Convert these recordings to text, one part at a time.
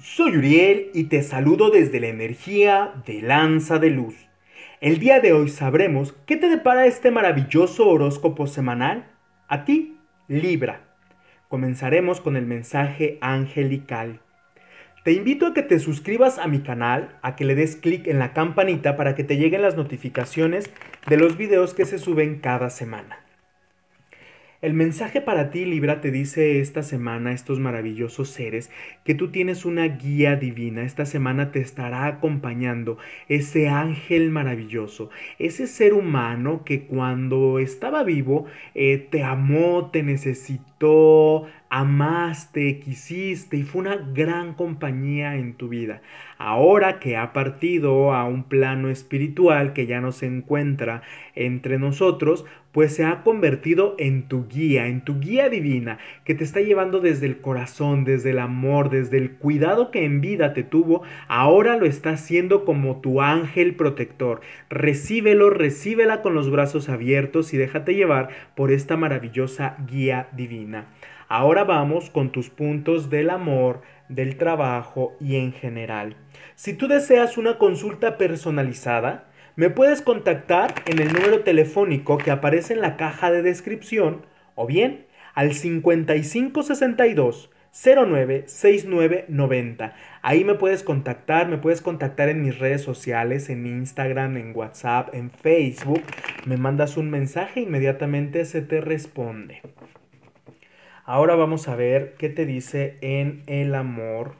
Soy Uriel y te saludo desde la energía de Lanza de Luz. El día de hoy sabremos qué te depara este maravilloso horóscopo semanal a ti, Libra. Comenzaremos con el mensaje angelical. Te invito a que te suscribas a mi canal, a que le des clic en la campanita para que te lleguen las notificaciones de los videos que se suben cada semana. El mensaje para ti, Libra, te dice esta semana, estos maravillosos seres, que tú tienes una guía divina. Esta semana te estará acompañando ese ángel maravilloso, ese ser humano que cuando estaba vivo eh, te amó, te necesitó, amaste, quisiste y fue una gran compañía en tu vida. Ahora que ha partido a un plano espiritual que ya no se encuentra entre nosotros, pues se ha convertido en tu guía, en tu guía divina, que te está llevando desde el corazón, desde el amor, desde el cuidado que en vida te tuvo, ahora lo está haciendo como tu ángel protector. Recíbelo, recíbela con los brazos abiertos y déjate llevar por esta maravillosa guía divina. Ahora vamos con tus puntos del amor, del trabajo y en general. Si tú deseas una consulta personalizada, me puedes contactar en el número telefónico que aparece en la caja de descripción o bien al 5562 096990. Ahí me puedes contactar, me puedes contactar en mis redes sociales, en Instagram, en WhatsApp, en Facebook. Me mandas un mensaje, inmediatamente se te responde. Ahora vamos a ver qué te dice en el amor.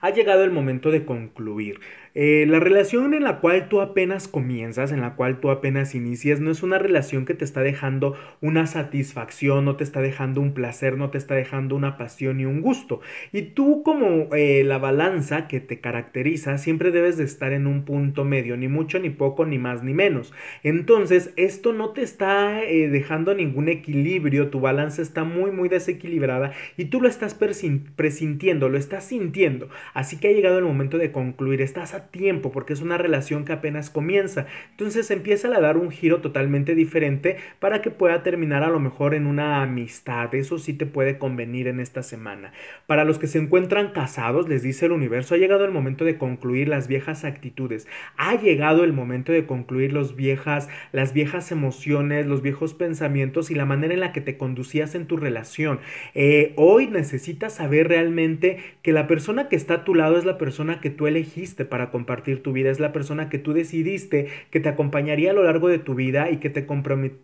Ha llegado el momento de concluir. Eh, la relación en la cual tú apenas comienzas, en la cual tú apenas inicias, no es una relación que te está dejando una satisfacción, no te está dejando un placer, no te está dejando una pasión y un gusto. Y tú como eh, la balanza que te caracteriza, siempre debes de estar en un punto medio, ni mucho, ni poco, ni más, ni menos. Entonces, esto no te está eh, dejando ningún equilibrio, tu balanza está muy, muy desequilibrada y tú lo estás presintiendo, lo estás sintiendo. Así que ha llegado el momento de concluir, estás tiempo, porque es una relación que apenas comienza. Entonces empieza a dar un giro totalmente diferente para que pueda terminar a lo mejor en una amistad. Eso sí te puede convenir en esta semana. Para los que se encuentran casados, les dice el universo, ha llegado el momento de concluir las viejas actitudes. Ha llegado el momento de concluir los viejas, las viejas emociones, los viejos pensamientos y la manera en la que te conducías en tu relación. Eh, hoy necesitas saber realmente que la persona que está a tu lado es la persona que tú elegiste para compartir tu vida es la persona que tú decidiste que te acompañaría a lo largo de tu vida y que te,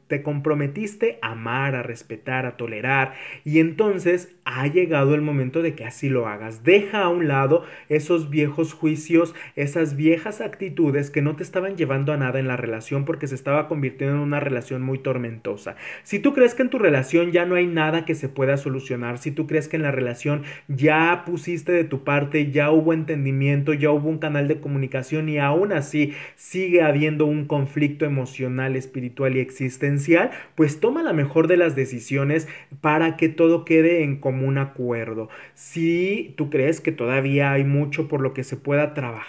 te comprometiste a amar, a respetar, a tolerar. Y entonces ha llegado el momento de que así lo hagas. Deja a un lado esos viejos juicios, esas viejas actitudes que no te estaban llevando a nada en la relación porque se estaba convirtiendo en una relación muy tormentosa. Si tú crees que en tu relación ya no hay nada que se pueda solucionar, si tú crees que en la relación ya pusiste de tu parte, ya hubo entendimiento, ya hubo un canal de comunicación y aún así sigue habiendo un conflicto emocional, espiritual y existencial, pues toma la mejor de las decisiones para que todo quede en común acuerdo. Si tú crees que todavía hay mucho por lo que se pueda trabajar,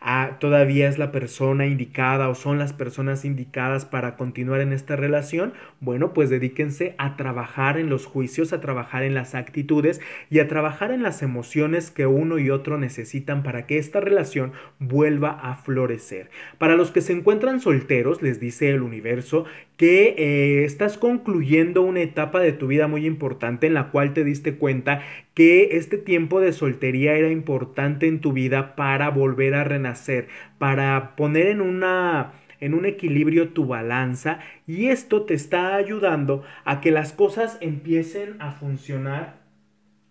a ah, todavía es la persona indicada o son las personas indicadas para continuar en esta relación, bueno, pues dedíquense a trabajar en los juicios, a trabajar en las actitudes y a trabajar en las emociones que uno y otro necesitan para que esta relación vuelva a florecer. Para los que se encuentran solteros, les dice el universo que eh, estás concluyendo una etapa de tu vida muy importante en la cual te diste cuenta que este tiempo de soltería era importante en tu vida para volver a renacer, para poner en una en un equilibrio tu balanza y esto te está ayudando a que las cosas empiecen a funcionar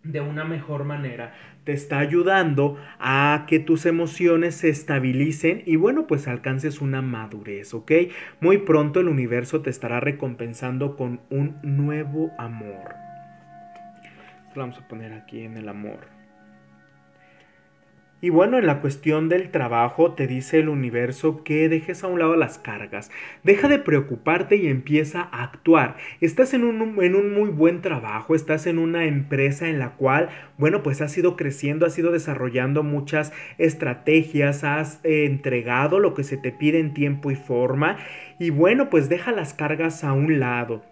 de una mejor manera. Te está ayudando a que tus emociones se estabilicen y bueno, pues alcances una madurez, ¿ok? Muy pronto el universo te estará recompensando con un nuevo amor. Lo vamos a poner aquí en el amor. Y bueno, en la cuestión del trabajo te dice el universo que dejes a un lado las cargas, deja de preocuparte y empieza a actuar. Estás en un, muy buen trabajo, estás en una empresa en la cual, bueno, pues has ido creciendo, has ido desarrollando muchas estrategias, has eh, entregado lo que se te pide en tiempo y forma y bueno, pues deja las cargas a un lado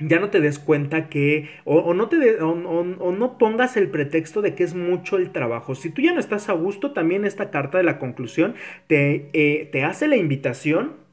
ya no te des cuenta que, o, no te o, no pongas el pretexto de que es mucho el trabajo. Si tú ya no estás a gusto, también esta carta de la conclusión te, eh, te hace la invitación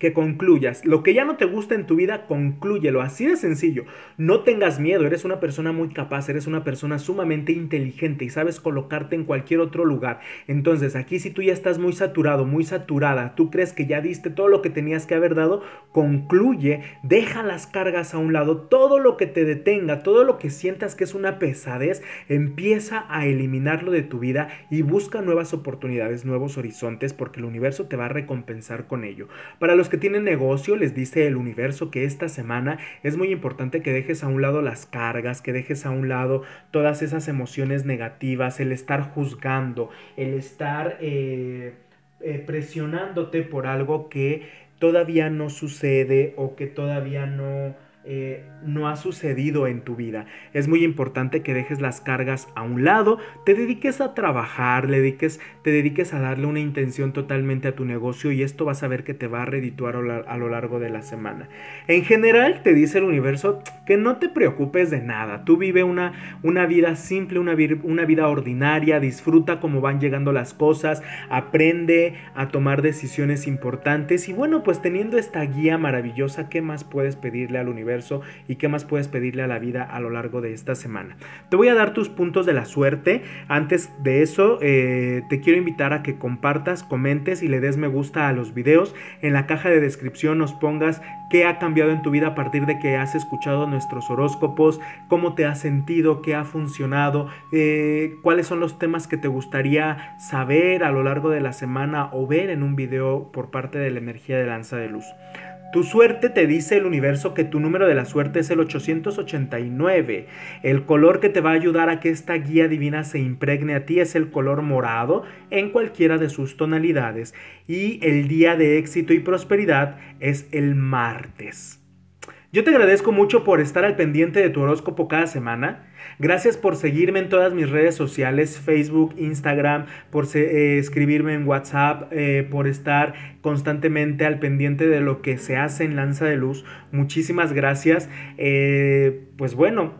que concluyas. Lo que ya no te gusta en tu vida, conclúyelo. Así de sencillo. No tengas miedo, eres una persona muy capaz, eres una persona sumamente inteligente y sabes colocarte en cualquier otro lugar. Entonces, aquí si tú ya estás muy saturado, muy saturada, tú crees que ya diste todo lo que tenías que haber dado, concluye, deja las cargas a un lado, todo lo que te detenga, todo lo que sientas que es una pesadez, empieza a eliminarlo de tu vida y busca nuevas oportunidades, nuevos horizontes, porque el universo te va a recompensar con ello. Para los que tienen negocio les dice el universo que esta semana es muy importante que dejes a un lado las cargas, que dejes a un lado todas esas emociones negativas, el estar juzgando, el estar eh, eh, presionándote por algo que todavía no sucede o que todavía no eh, no ha sucedido en tu vida. Es muy importante que dejes las cargas a un lado, te dediques a trabajar, le dediques, te dediques a darle una intención totalmente a tu negocio y esto vas a ver que te va a redituar a lo largo de la semana. En general te dice el universo que no te preocupes de nada, tú vive una, una vida simple, una, una vida ordinaria, disfruta cómo van llegando las cosas, aprende a tomar decisiones importantes y bueno, pues teniendo esta guía maravillosa, ¿qué más puedes pedirle al universo? y qué más puedes pedirle a la vida a lo largo de esta semana. Te voy a dar tus puntos de la suerte. Antes de eso, eh, te quiero invitar a que compartas, comentes y le des me gusta a los videos. En la caja de descripción nos pongas qué ha cambiado en tu vida a partir de que has escuchado nuestros horóscopos, cómo te has sentido, qué ha funcionado, eh, cuáles son los temas que te gustaría saber a lo largo de la semana o ver en un video por parte de la energía de lanza de luz. Tu suerte te dice el universo que tu número de la suerte es el 889. El color que te va a ayudar a que esta guía divina se impregne a ti es el color morado en cualquiera de sus tonalidades. Y el día de éxito y prosperidad es el martes. Yo te agradezco mucho por estar al pendiente de tu horóscopo cada semana. Gracias por seguirme en todas mis redes sociales, Facebook, Instagram, por eh, escribirme en WhatsApp, eh, por estar constantemente al pendiente de lo que se hace en Lanza de Luz. Muchísimas gracias. Eh, pues bueno,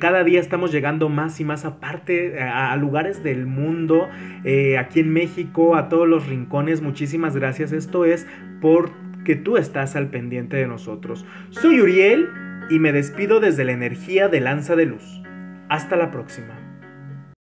cada día estamos llegando más y más aparte a, a lugares del mundo, aquí en México, a todos los rincones. Muchísimas gracias. Esto es por que tú estás al pendiente de nosotros. Soy Uriel y me despido desde la energía de Lanza de Luz. Hasta la próxima.